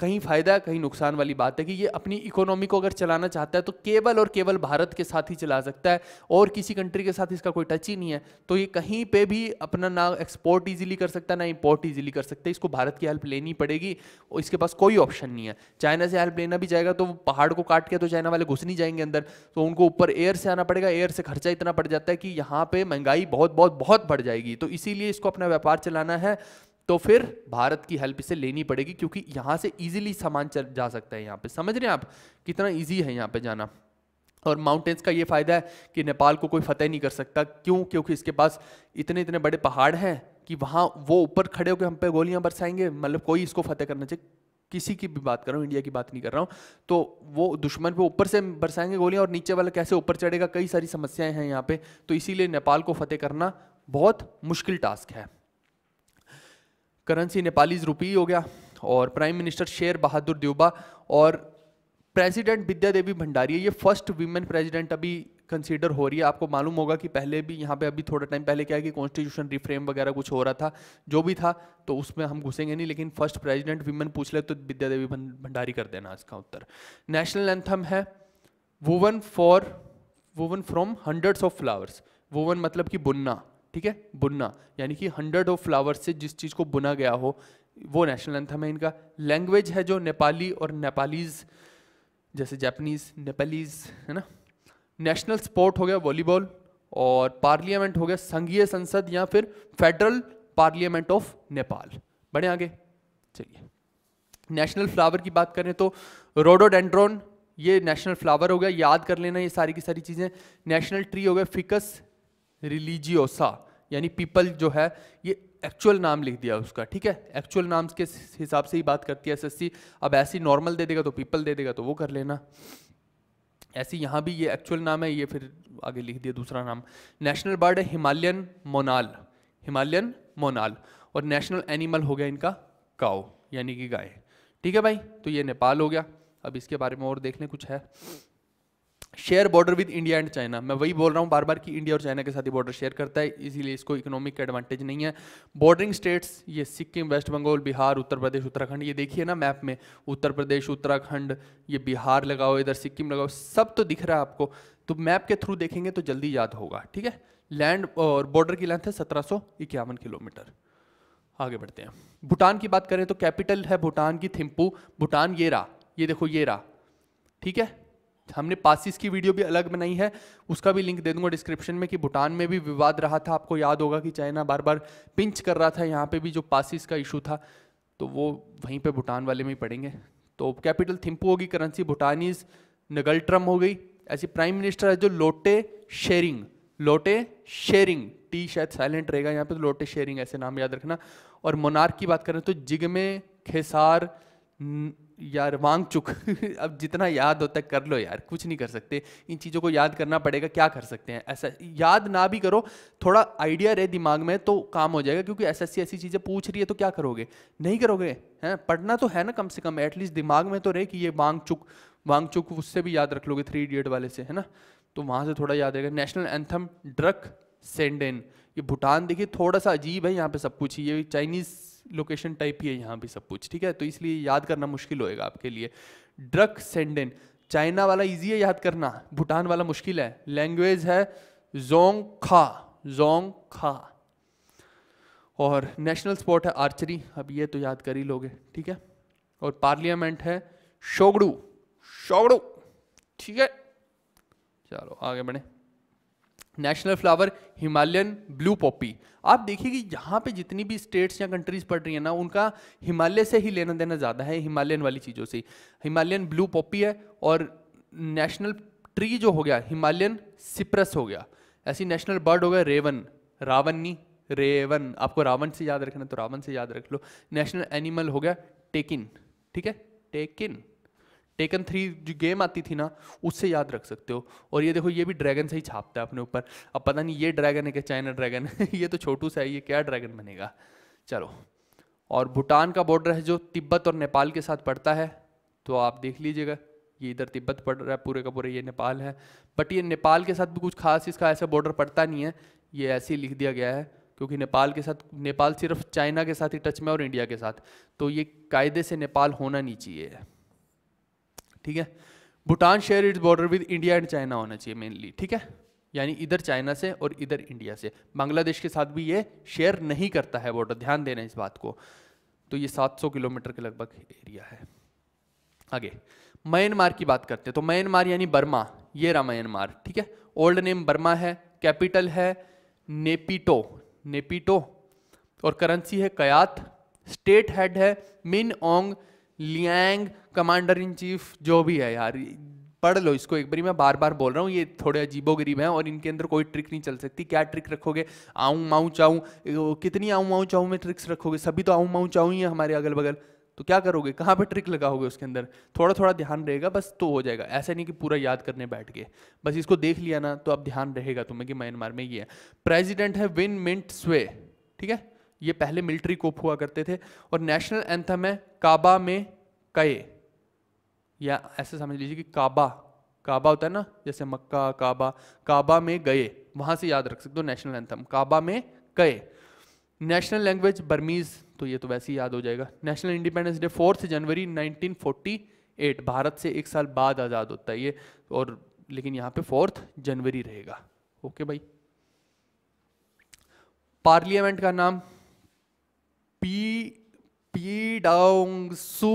कहीं फायदा कहीं नुकसान वाली बात है कि ये अपनी इकोनॉमी को अगर चलाना चाहता है तो केवल और केवल भारत के साथ ही चला सकता है और किसी कंट्री के साथ इसका कोई टच ही नहीं है तो ये कहीं पे भी अपना ना एक्सपोर्ट इजीली कर सकता है ना इम्पोर्ट इजीली कर सकता है इसको भारत की हेल्प लेनी पड़ेगी और इसके पास कोई ऑप्शन नहीं है चाइना से हेल्प लेना भी जाएगा तो पहाड़ को काट के तो चाइना वाले घुस नहीं जाएंगे अंदर तो उनको ऊपर एयर से आना पड़ेगा एयर से खर्चा इतना पड़ जाता है कि यहाँ पर महंगाई बहुत बहुत बहुत बढ़ जाएगी तो इसीलिए इसको अपना व्यापार चलाना है तो फिर भारत की हेल्प इसे लेनी पड़ेगी क्योंकि यहाँ से ईजिली सामान चल जा सकता है यहाँ पे समझ रहे हैं आप कितना ईजी है यहाँ पे जाना और माउंटेन्स का ये फ़ायदा है कि नेपाल को कोई फतेह नहीं कर सकता क्यों क्योंकि इसके पास इतने इतने बड़े पहाड़ हैं कि वहाँ वो ऊपर खड़े होकर हम पे गोलियाँ बरसाएंगे मतलब कोई इसको फतेह करना चाहिए किसी की भी बात कर रहा हूँ इंडिया की बात नहीं कर रहा हूँ तो वो दुश्मन पे ऊपर से बरसाएंगे गोलियाँ और नीचे वाला कैसे ऊपर चढ़ेगा कई सारी समस्याएं हैं यहाँ पे तो इसीलिए नेपाल को फतेह करना बहुत मुश्किल टास्क है करेंसी नेपालीज रुपी हो गया और प्राइम मिनिस्टर शेर बहादुर द्यूबा और प्रेसिडेंट विद्या देवी भंडारी ये फर्स्ट वीमेन प्रेसिडेंट अभी कंसीडर हो रही है आपको मालूम होगा कि पहले भी यहाँ पे अभी थोड़ा टाइम पहले क्या है कि कॉन्स्टिट्यूशन रिफ्रेम वगैरह कुछ हो रहा था जो भी था तो उसमें हम घुसेंगे नहीं लेकिन फर्स्ट प्रेसिडेंट वीमेन पूछ ले तो विद्या देवी भंडारी कर देना इसका उत्तर नेशनल एंथम है woven for woven from hundreds of flowers woven मतलब कि बुनना ठीक है बुनना यानी कि हंड्रेड ऑफ फ्लावर्स से जिस चीज़ को बुना गया हो वो नेशनल एंथम है इनका लैंग्वेज है जो नेपाली और नेपालीज जैसे जापानीज नेपालीज है ना नेशनल स्पोर्ट हो गया वॉलीबॉल और पार्लियामेंट हो गया संघीय संसद या फिर फेडरल पार्लियामेंट ऑफ नेपाल बढ़े आगे चलिए नेशनल फ्लावर की बात करें तो रोडोडेंड्रॉन ये नेशनल फ्लावर हो गया याद कर लेना ये सारी की सारी चीज़ें नेशनल ट्री हो गया फिकस रिलीजियोसा यानी पीपल जो है ये एक्चुअल नाम लिख दिया उसका ठीक है एक्चुअल नाम के हिसाब से ही बात करती है एसएससी अब ऐसी नॉर्मल दे देगा तो पीपल दे देगा तो वो कर लेना ऐसे यहाँ भी ये एक्चुअल नाम है ये फिर आगे लिख दिया दूसरा नाम नेशनल बर्ड है हिमालयन मोनाल हिमालयन मोनाल और नेशनल एनिमल हो गया इनका काओ यानी कि गाय ठीक है भाई तो ये नेपाल हो गया अब इसके बारे में और देख लें कुछ है share border with India and China मैं वही बोल रहा हूँ बार बार कि इंडिया और चाइना के साथ ही बॉर्डर शेयर करता है इसीलिए इसको इकोनॉमिक एडवांटेज नहीं है बॉर्डरिंग स्टेट्स ये सिक्किम वेस्ट बंगाल बिहार उत्तर प्रदेश उत्तराखंड ये देखिए ना मैप में उत्तर प्रदेश उत्तराखंड ये बिहार लगाओ इधर सिक्किम लगाओ सब तो दिख रहा है आपको तो मैप के थ्रू देखेंगे तो जल्दी याद होगा ठीक है लैंड और बॉर्डर की लेंथ है सत्रह किलोमीटर आगे बढ़ते हैं भूटान की बात करें तो कैपिटल है भूटान की थिम्पू भूटान ये रहा ये देखो ये रहा ठीक है हमने पासिस की वीडियो भी अलग बनाई है उसका भी लिंक दे दूंगा डिस्क्रिप्शन में कि भूटान में भी विवाद रहा था आपको याद होगा कि चाइना बार बार पिंच कर रहा था यहाँ पे भी जो पासिस का इशू था तो वो वहीं पे भूटान वाले में ही पड़ेंगे तो कैपिटल थिम्पू होगी करेंसी भूटानीज नगल्ट्रम हो गई ऐसी प्राइम मिनिस्टर है जो लोटे शेयरिंग लोटे शेयरिंग टी शायद साइलेंट रहेगा यहाँ पे तो लोटे शेयरिंग ऐसे नाम याद रखना और मोनार्क की बात करें तो जिगमे खेसार यार मांग चुक <laughs> अब जितना याद होता है कर लो यार कुछ नहीं कर सकते इन चीज़ों को याद करना पड़ेगा क्या कर सकते हैं ऐसा याद ना भी करो थोड़ा आइडिया रहे दिमाग में तो काम हो जाएगा क्योंकि एसएससी ऐसी चीज़ें पूछ रही है तो क्या करोगे नहीं करोगे हैं पढ़ना तो है ना कम से कम एटलीस्ट दिमाग में तो रहे कि ये मांग चुक मांग चुक उससे भी याद रख लोगे थ्री इडियट वाले से है ना तो वहाँ से थोड़ा याद रहेगा नेशनल एंथम ड्रक सेंडेन ये भूटान देखिए थोड़ा सा अजीब है यहाँ पे सब कुछ ये चाइनीज़ लोकेशन टाइप ही है यहाँ भी सब कुछ ठीक है तो इसलिए याद करना मुश्किल होएगा आपके लिए ड्रक सेंडेन चाइना वाला इजी है याद करना भूटान वाला मुश्किल है लैंग्वेज है जोंग खा जोंग खा और नेशनल स्पोर्ट है आर्चरी अब ये तो याद कर ही लोगे ठीक है और पार्लियामेंट है शोगड़ू शोगड़ू ठीक है चलो आगे बढ़े national flower Himalayan blue poppy आप देखिए कि यहाँ पे जितनी भी स्टेट्स या कंट्रीज पड़ रही हैं ना उनका हिमालय से ही लेना देना ज़्यादा है हिमालयन वाली चीज़ों से हिमालयन ब्लू पॉपी है और नेशनल ट्री जो हो गया हिमालयन सिप्रस हो गया ऐसी नेशनल बर्ड हो गया रेवन रावनी रेवन आपको रावण से याद रखना तो रावण से याद रख लो नेशनल एनिमल हो गया टेकिन ठीक है टेकिन टेकन थ्री जो गेम आती थी ना उससे याद रख सकते हो और ये देखो ये भी ड्रैगन से ही छापता है अपने ऊपर अब पता नहीं ये ड्रैगन है क्या चाइना ड्रैगन है <laughs> ये तो छोटू सा है ये क्या ड्रैगन बनेगा चलो और भूटान का बॉर्डर है जो तिब्बत और नेपाल के साथ पड़ता है तो आप देख लीजिएगा ये इधर तिब्बत पड़ रहा है पूरे का पूरे ये नेपाल है बट ये नेपाल के साथ भी कुछ खास इसका ऐसा बॉर्डर पड़ता नहीं है ये ऐसे ही लिख दिया गया है क्योंकि नेपाल के साथ नेपाल सिर्फ चाइना के साथ ही टच में और इंडिया के साथ तो ये कायदे से नेपाल होना नहीं चाहिए ठीक है Bhutan share its border with India and China होना चाहिए मेनली ठीक है यानी इधर चाइना से और इधर इंडिया से बांग्लादेश के साथ भी ये शेयर नहीं करता है बॉर्डर ध्यान देना इस बात को तो ये 700 किलोमीटर के लगभग एरिया है आगे म्यांमार की बात करते हैं तो म्यांमार यानी बर्मा ये रहा म्यांमार ठीक है ओल्ड नेम बर्मा है कैपिटल है नेपिटो नेपिटो और करेंसी है कयात स्टेट हेड है Min Aung Hlaing commander in chief जो भी है यार पढ़ लो इसको एक बारी मैं बार बार बोल रहा हूँ ये थोड़े अजीबो गरीब हैं और इनके अंदर कोई ट्रिक नहीं चल सकती क्या ट्रिक रखोगे आऊँ माऊँ चाऊँ कितनी आऊँ माऊँ चाऊँ में ट्रिक्स रखोगे सभी तो आऊँ माऊँ चाऊँ ही है हमारे अगल बगल तो क्या करोगे कहाँ पे ट्रिक लगाओगे उसके अंदर थोड़ा थोड़ा ध्यान रहेगा बस तो हो जाएगा ऐसा नहीं कि पूरा याद करने बैठ गए बस इसको देख लिया ना तो अब ध्यान रहेगा तुम्हें कि म्यांमार में ये है प्रेजिडेंट है विन मिंट स्वे ठीक है ये पहले मिलिट्री कोप हुआ करते थे और नेशनल एंथम है काबा में कए या ऐसे समझ लीजिए कि काबा काबा होता है ना जैसे मक्का काबा काबा में गए वहां से याद रख सकते हो नेशनल एंथम काबा में गए नेशनल लैंग्वेज बर्मीज़ तो ये तो वैसे ही याद हो जाएगा national independence day fourth January 1948 Bharat से एक साल बाद आज़ाद होता है ये और लेकिन यहाँ पे फोर्थ जनवरी रहेगा ओके भाई पार्लियामेंट का नाम पी पी डाउंग सू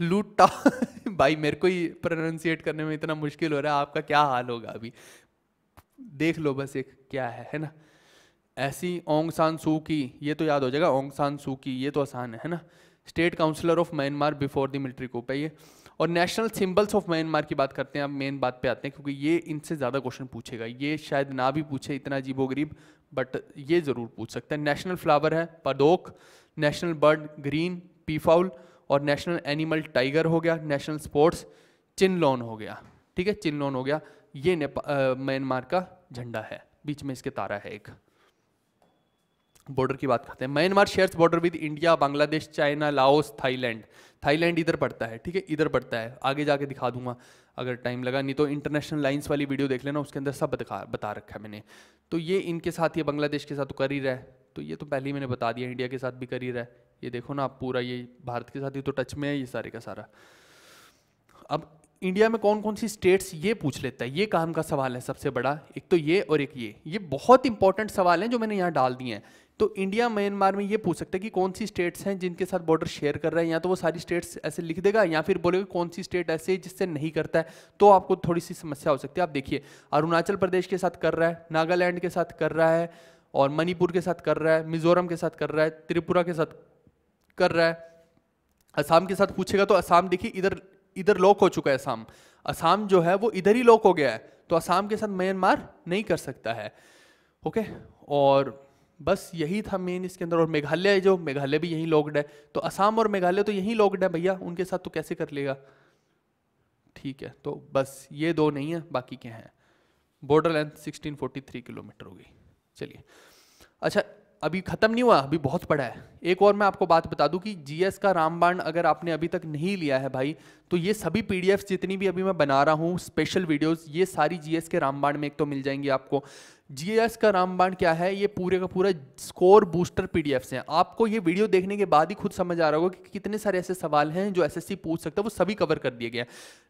लुटा भाई मेरे को ही प्रोनाउंसिएट करने में इतना मुश्किल हो रहा है आपका क्या हाल होगा अभी देख लो बस एक क्या है है ना ऐसी ओंग सान सू की ये तो याद हो जाएगा ओंग सान सू की ये तो आसान है है ना state counsellor of Myanmar before the military coup है ये और नेशनल सिंबल्स ऑफ म्यांमार की बात करते हैं आप मेन बात पे आते हैं क्योंकि ये इनसे ज़्यादा क्वेश्चन पूछेगा ये शायद ना भी पूछे इतना अजीबो गरीब बट ये ज़रूर पूछ सकते हैं नेशनल फ्लावर है padauk national bird green peafowl और नेशनल एनिमल टाइगर हो गया नेशनल स्पोर्ट्स चिनलोन हो गया ठीक है चिनलोन हो गया ये म्यांमार का झंडा है बीच में इसके तारा है एक बॉर्डर की बात करते हैं Myanmar shares border with India Bangladesh China Laos Thailand Thailand इधर पड़ता है ठीक है इधर पड़ता है आगे जाके दिखा दूंगा अगर टाइम लगा नहीं तो इंटरनेशनल लाइंस वाली वीडियो देख लेना उसके अंदर सब बता बता रखा है मैंने तो ये इनके साथ ये बांग्लादेश के साथ तो कर ही रहा है तो ये तो पहले ही मैंने बता दिया इंडिया के साथ भी कर ही रहा है ये देखो ना आप पूरा ये भारत के साथ ही तो टच में है ये सारे का सारा अब इंडिया में कौन कौन सी स्टेट्स ये पूछ लेता है ये काम का सवाल है सबसे बड़ा एक तो ये और एक ये ये बहुत इंपॉर्टेंट सवाल हैं जो मैंने यहाँ डाल दिए हैं तो इंडिया म्यांमार में ये पूछ सकता है कि कौन सी स्टेट्स हैं जिनके साथ बॉर्डर शेयर कर रहा है या तो वो सारी स्टेट्स ऐसे लिख देगा या फिर बोलेगा कौन सी स्टेट ऐसे है जिससे नहीं करता है तो आपको थोड़ी सी समस्या हो सकती है आप देखिए अरुणाचल प्रदेश के साथ कर रहा है नागालैंड के साथ कर रहा है और मणिपुर के साथ कर रहा है मिजोरम के साथ कर रहा है त्रिपुरा के साथ कर रहा है असम के साथ पूछेगा तो असम देखिए इधर इधर लॉक हो चुका है असम असम जो है वो इधर ही लॉक हो गया है तो असम के साथ म्यांमार नहीं कर सकता है ओके और बस यही था मेन इसके अंदर और मेघालय जो मेघालय भी यही लॉकड है तो असम और मेघालय तो यहीं लॉकड है भैया उनके साथ तो कैसे कर लेगा ठीक है तो बस ये दो नहीं है बाकी क्या हैं बॉर्डर लेंथ 1643 किलोमीटर हो गई चलिए अच्छा अभी ख़त्म नहीं हुआ अभी बहुत पड़ा है एक और मैं आपको बात बता दूं कि जीएस का रामबाण अगर आपने अभी तक नहीं लिया है भाई तो ये सभी पीडीएफ जितनी भी अभी मैं बना रहा हूँ स्पेशल वीडियोस ये सारी जीएस के रामबाण में एक तो मिल जाएंगी आपको जीएस का रामबाण क्या है ये पूरे का पूरा स्कोर बूस्टर पीडीएफ से हैं आपको ये वीडियो देखने के बाद ही खुद समझ आ रहा होगा कि कितने सारे ऐसे सवाल हैं जो एसएससी पूछ सकता है वो सभी कवर कर दिए गए हैं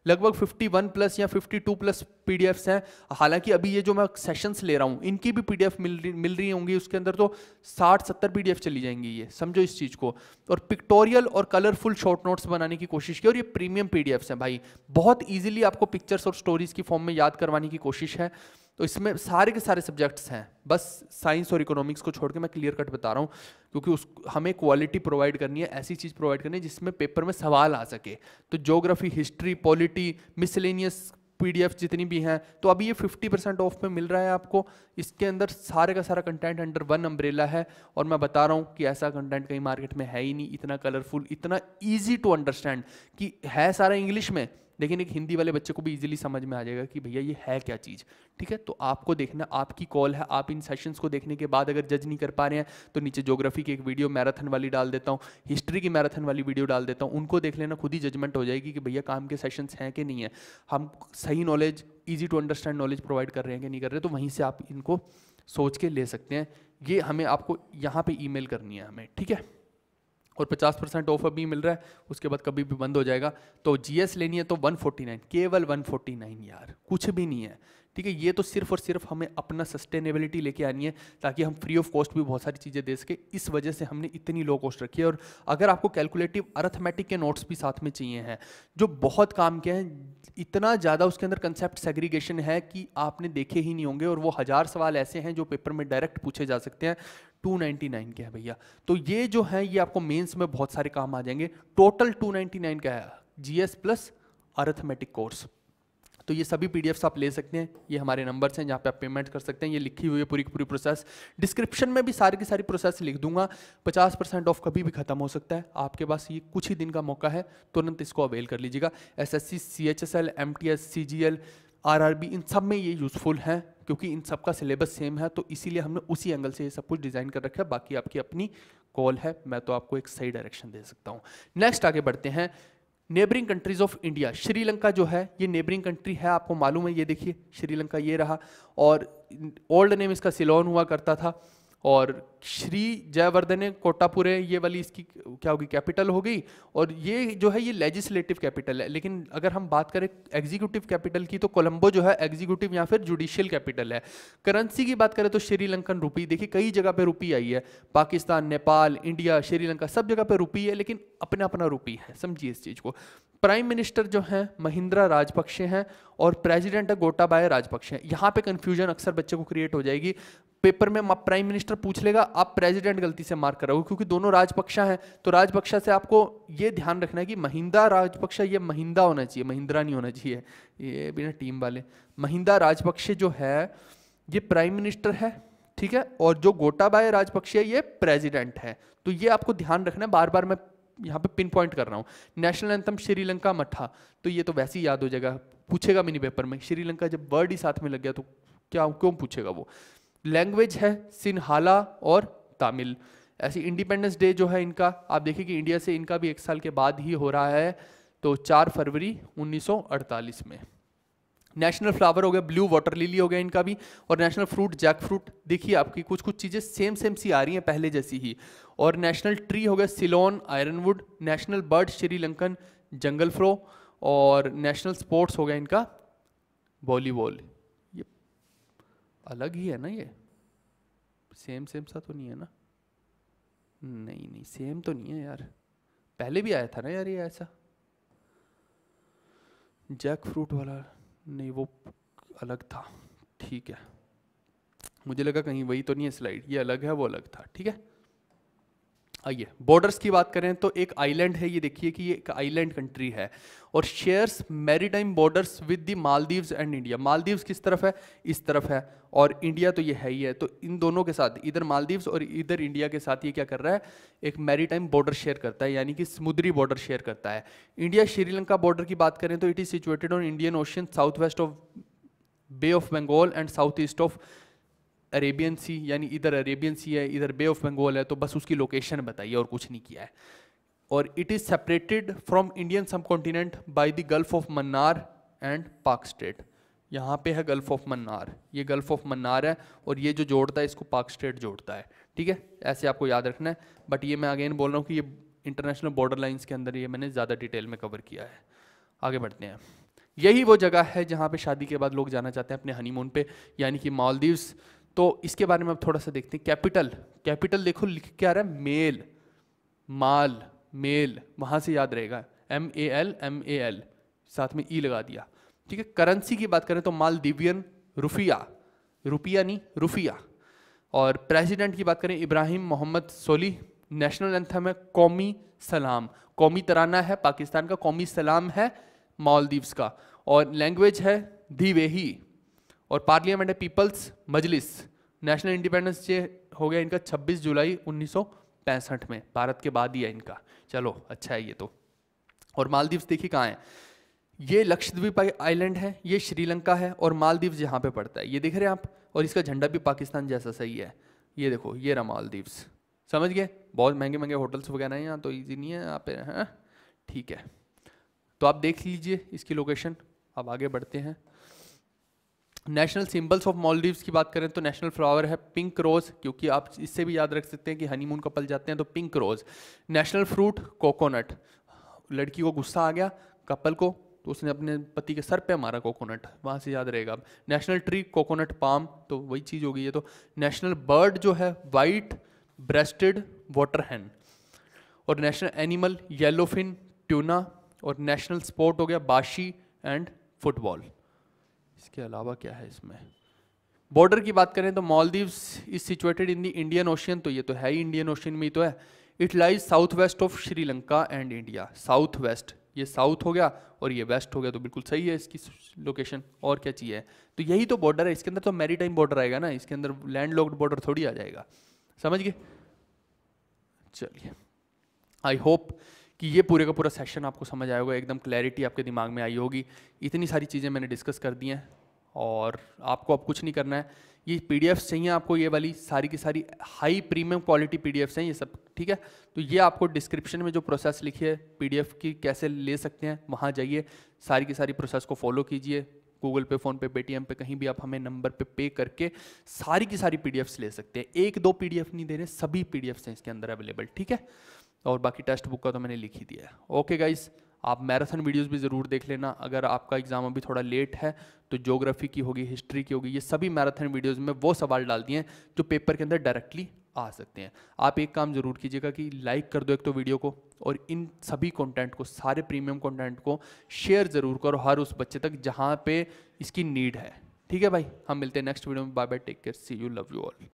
लगभग 51 प्लस या 52 प्लस पीडीएफ्स हैं हालांकि अभी ये जो मैं सेशंस ले रहा हूँ इनकी भी पीडीएफ मिल रही मिल रही होंगी उसके अंदर तो साठ सत्तर पी चली जाएंगी ये समझो इस चीज़ को और पिक्टोरियल और कलरफुल शॉर्ट नोट्स बनाने की कोशिश की और ये प्रीमियम पी हैं भाई बहुत ईजिली आपको पिक्चर्स और स्टोरीज की फॉर्म में याद करवाने की कोशिश है तो इसमें सारे के सारे सब्जेक्ट्स हैं बस साइंस और इकोनॉमिक्स को छोड़ के मैं क्लियर कट बता रहा हूँ क्योंकि उस हमें क्वालिटी प्रोवाइड करनी है ऐसी चीज़ प्रोवाइड करनी है जिसमें पेपर में सवाल आ सके तो geography history polity miscellaneous PDF जितनी भी हैं तो अभी ये 50 परसेंट ऑफ में मिल रहा है आपको इसके अंदर सारे का सारा कंटेंट अंडर वन अम्ब्रेला है और मैं बता रहा हूँ कि ऐसा कंटेंट कहीं मार्केट में है ही नहीं इतना कलरफुल इतना ईजी टू अंडरस्टैंड कि है सारा इंग्लिश में लेकिन एक हिंदी वाले बच्चे को भी इजीली समझ में आ जाएगा कि भैया ये है क्या चीज़ ठीक है तो आपको देखना आपकी कॉल है आप इन सेशंस को देखने के बाद अगर जज नहीं कर पा रहे हैं तो नीचे जोग्राफी की एक वीडियो मैराथन वाली डाल देता हूँ हिस्ट्री की मैराथन वाली वीडियो डाल देता हूँ उनको देख लेना खुद ही जजमेंट हो जाएगी कि भैया काम के सेशंस हैं कि नहीं है हम सही knowledge easy to understand knowledge provide कर रहे हैं कि नहीं कर रहे तो वहीं से आप इनको सोच के ले सकते हैं ये हमें आपको यहाँ पे ईमेल करनी है हमें ठीक है और 50 परसेंट ऑफ अभी मिल रहा है उसके बाद कभी भी बंद हो जाएगा तो जीएस लेनी है तो 149 केवल 149 यार कुछ भी नहीं है ठीक है ये तो सिर्फ और सिर्फ हमें अपना सस्टेनेबिलिटी लेके आनी है ताकि हम फ्री ऑफ कॉस्ट भी बहुत सारी चीज़ें दे सके इस वजह से हमने इतनी लो कॉस्ट रखी है और अगर आपको कैलकुलेटिव अरथमेटिक के नोट्स भी साथ में चाहिए हैं जो बहुत काम के हैं इतना ज़्यादा उसके अंदर कंसेप्ट सेग्रीगेशन है कि आपने देखे ही नहीं होंगे और वो हज़ार सवाल ऐसे हैं जो पेपर में डायरेक्ट पूछे जा सकते हैं 299 के है भैया तो ये जो है ये आपको मेंस में बहुत सारे काम आ जाएंगे टोटल 299 का है जीएस प्लस अर्थमेटिक कोर्स तो ये सभी पी आप ले सकते हैं ये हमारे नंबर्स हैं जहाँ पे आप पेमेंट कर सकते हैं ये लिखी हुई है पूरी पूरी प्रोसेस डिस्क्रिप्शन में भी सारी की सारी प्रोसेस लिख दूंगा पचास परसेंट ऑफ कभी भी खत्म हो सकता है आपके पास ये कुछ ही दिन का मौका है तुरंत इसको अवेल कर लीजिएगा S S C C H S L M T S C G L R R B इन सब में ये यूज़फुल हैं क्योंकि इन सब का सिलेबस सेम है तो इसीलिए हमने उसी एंगल से ये सब कुछ डिज़ाइन कर रखा है बाकी आपकी अपनी कॉल है मैं तो आपको एक सही डायरेक्शन दे सकता हूँ नेक्स्ट आगे बढ़ते हैं neighbouring countries of India Sri Lanka जो है ये नेबरिंग कंट्री है आपको मालूम है ये देखिए श्रीलंका ये रहा और ओल्ड नेम इसका सिलोन हुआ करता था और श्री जयवर्धने कोटापुरे ये वाली इसकी क्या होगी कैपिटल हो गई और ये जो है ये लेजिस्लेटिव कैपिटल है लेकिन अगर हम बात करें एग्जीक्यूटिव कैपिटल की तो कोलंबो जो है एग्जीक्यूटिव या फिर जुडिशियल कैपिटल है करेंसी की बात करें तो श्रीलंकन रुपी देखिए कई जगह पर रुपी आई है पाकिस्तान नेपाल इंडिया श्रीलंका सब जगह पर रुपी है लेकिन अपना अपना रुपी है समझिए इस चीज़ को प्राइम मिनिस्टर जो हैं महिंद्रा राजपक्षे हैं और प्रेसिडेंट है गोटाबाया राजपक्षे हैं यहाँ पे कंफ्यूजन अक्सर बच्चे को क्रिएट हो जाएगी पेपर में प्राइम मिनिस्टर पूछ लेगा आप प्रेसिडेंट गलती से मार्क कराओगे क्योंकि दोनों राजपक्षा हैं तो राजपक्षा से आपको ये ध्यान रखना है कि महिंदा राजपक्षा ये महिंदा होना चाहिए महिंद्रा नहीं होना चाहिए ये बिना टीम वाले महिंदा राजपक्षे जो है ये प्राइम मिनिस्टर है ठीक है और जो गोटाबाय राजपक्षे ये प्रेजिडेंट है तो ये आपको ध्यान रखना है बार बार मैं यहाँ पे पिन पॉइंट कर रहा हूँ नेशनल एंथम श्रीलंका मठा तो ये तो वैसे ही याद हो जाएगा पूछेगा मिनी पेपर में श्रीलंका जब वर्ड ही साथ में लग गया तो क्या क्यों पूछेगा वो लैंग्वेज है सिन्हाला और तमिल ऐसी इंडिपेंडेंस डे जो है इनका आप देखिए कि इंडिया से इनका भी एक साल के बाद ही हो रहा है तो चार फरवरी 1948 में नेशनल फ्लावर हो गया ब्लू वाटर लिली हो गया इनका भी और नेशनल फ्रूट जैक फ्रूट देखिए आपकी कुछ कुछ चीज़ें सेम सेम सी आ रही हैं पहले जैसी ही और नेशनल ट्री हो गया Ceylon ironwood national bird Sri Lankan jungle fowl और नेशनल स्पोर्ट्स हो गया इनका वॉलीबॉल ये अलग ही है ना ये सेम सेम सा तो नहीं है ना नहीं नहीं सेम तो नहीं है यार पहले भी आया था ना यार ये ऐसा जैक फ्रूट वाला नहीं वो अलग था ठीक है मुझे लगा कहीं वही तो नहीं है स्लाइड ये अलग है वो अलग था ठीक है आइए बॉर्डर्स की बात करें तो एक आइलैंड है ये देखिए कि ये एक आइलैंड कंट्री है और shares maritime borders with the Maldives and India Maldives किस तरफ है इस तरफ है और इंडिया तो ये है ही है तो इन दोनों के साथ इधर मालदीव्स और इधर इंडिया के साथ ये क्या कर रहा है एक मैरीटाइम बॉर्डर शेयर करता है यानी कि समुद्री बॉर्डर शेयर करता है इंडिया श्रीलंका बॉर्डर की बात करें तो it is situated on Indian Ocean south west of Bay of Bengal and south east of Arabian Sea यानी इधर अरेबियन सी है इधर बे ऑफ बंगाल है तो बस उसकी लोकेशन बताइए और कुछ नहीं किया है और it is separated from Indian sub continent by the Gulf of Mannar and Palk strait यहाँ पे है गल्फ ऑफ मन्नार ये गल्फ ऑफ मन्नार है और ये जो जोड़ता है इसको पाक स्टेट जोड़ता है ठीक है ऐसे आपको याद रखना है बट ये मैं अगेन बोल रहा हूँ कि ये इंटरनेशनल बॉर्डर लाइन्स के अंदर ये मैंने ज़्यादा डिटेल में कवर किया है आगे बढ़ते हैं यही वो जगह है जहाँ पे शादी के बाद लोग जाना चाहते हैं अपने हनीमून पे यानी कि मालदीव्स तो इसके बारे में आप थोड़ा सा देखते हैं कैपिटल कैपिटल देखो लिख क्या रहा है मेल माल मेल वहाँ से याद रहेगा M A L M A L साथ में ई e लगा दिया ठीक है करेंसी की बात करें तो माल दिव्यन रुफिया रुपया नहीं रुफिया और प्रेसिडेंट की बात करें इब्राहिम मोहम्मद सोली नेशनल एंथम है कौमी सलाम कौमी तराना है पाकिस्तान का कौमी सलाम है मालदीव्स का और लैंग्वेज है दिवेही और पार्लियामेंट है people's Majlis national independence day हो गया इनका 26 जुलाई उन्नीस में भारत के बाद ही है इनका चलो अच्छा है ये तो और मालदीव्स देखिए कहाँ है ये लक्षद्वीप आइलैंड है ये श्रीलंका है और मालदीव्स यहाँ पे पड़ता है ये देख रहे हैं आप और इसका झंडा भी पाकिस्तान जैसा सही है ये देखो ये रहा मालदीव्स समझ गए बहुत महंगे महंगे होटल्स वगैरह हैं यहाँ तो ईजी नहीं है यहाँ पे हैं ठीक है तो आप देख लीजिए इसकी लोकेशन अब आगे बढ़ते हैं नेशनल सिंबल्स ऑफ मॉलडीव्स की बात करें तो नेशनल फ्लावर है पिंक रोज़ क्योंकि आप इससे भी याद रख सकते हैं कि हनीमून कपल जाते हैं तो pink rose national fruit coconut लड़की को गुस्सा आ गया कपल को तो उसने अपने पति के सर पे मारा कोकोनट वहाँ से याद रहेगा नेशनल ट्री कोकोनट पाम तो वही चीज़ हो गई है तो नेशनल बर्ड जो है वाइट ब्रेस्टेड वाटर हैन और नेशनल एनिमल येलोफिन ट्यूना और नेशनल स्पोर्ट हो गया बाशी एंड फुटबॉल इसके अलावा क्या है इसमें बॉर्डर की बात करें तो Maldives is situated in the Indian Ocean तो ये तो है ही इंडियन ओशियन में ही तो है it lies south west of Sri Lanka and India south west ये साउथ हो गया और ये वेस्ट हो गया तो बिल्कुल सही है इसकी लोकेशन और क्या चाहिए तो यही तो बॉर्डर है इसके अंदर तो मैरीटाइम बॉर्डर आएगा ना इसके अंदर लैंड लॉक्ड बॉर्डर थोड़ी आ जाएगा समझ गए चलिए आई होप कि ये पूरे का पूरा सेशन आपको समझ आएगा एकदम क्लैरिटी आपके दिमाग में आई होगी इतनी सारी चीज़ें मैंने डिस्कस कर दी हैं और आपको अब कुछ नहीं करना है ये पी चाहिए आपको ये वाली सारी की सारी हाई प्रीमियम क्वालिटी पी हैं ये सब ठीक है तो ये आपको डिस्क्रिप्शन में जो प्रोसेस लिखी है पी की कैसे ले सकते हैं वहाँ जाइए सारी की सारी प्रोसेस को फॉलो कीजिए गूगल पे फ़ोन पे पेटीएम पे कहीं भी आप हमें नंबर पे पे करके सारी की सारी पी ले सकते हैं एक दो पी नहीं दे रहे सभी पी हैं इसके अंदर अवेलेबल ठीक है और बाकी टेस्ट बुक का तो मैंने लिख ही दिया है ओके गाइस आप मैराथन वीडियोस भी ज़रूर देख लेना अगर आपका एग्ज़ाम अभी थोड़ा लेट है तो जोग्राफी की होगी हिस्ट्री की होगी ये सभी मैराथन वीडियोस में वो सवाल डाल दिए हैं जो पेपर के अंदर डायरेक्टली आ सकते हैं आप एक काम ज़रूर कीजिएगा कि लाइक कर दो एक तो वीडियो को और इन सभी कंटेंट को सारे प्रीमियम कंटेंट को शेयर ज़रूर करो हर उस बच्चे तक जहाँ पे इसकी नीड है ठीक है भाई हम मिलते हैं नेक्स्ट वीडियो में bye bye take care see you love you all